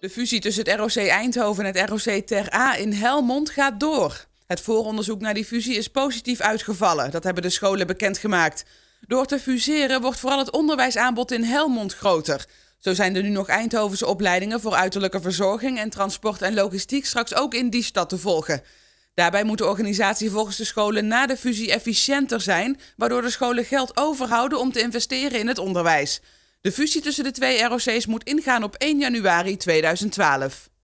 De fusie tussen het ROC Eindhoven en het ROC Ter A in Helmond gaat door. Het vooronderzoek naar die fusie is positief uitgevallen. Dat hebben de scholen bekendgemaakt. Door te fuseren wordt vooral het onderwijsaanbod in Helmond groter. Zo zijn er nu nog Eindhovense opleidingen voor uiterlijke verzorging en transport en logistiek straks ook in die stad te volgen. Daarbij moet de organisatie volgens de scholen na de fusie efficiënter zijn, waardoor de scholen geld overhouden om te investeren in het onderwijs. De fusie tussen de twee ROC's moet ingaan op 1 januari 2012.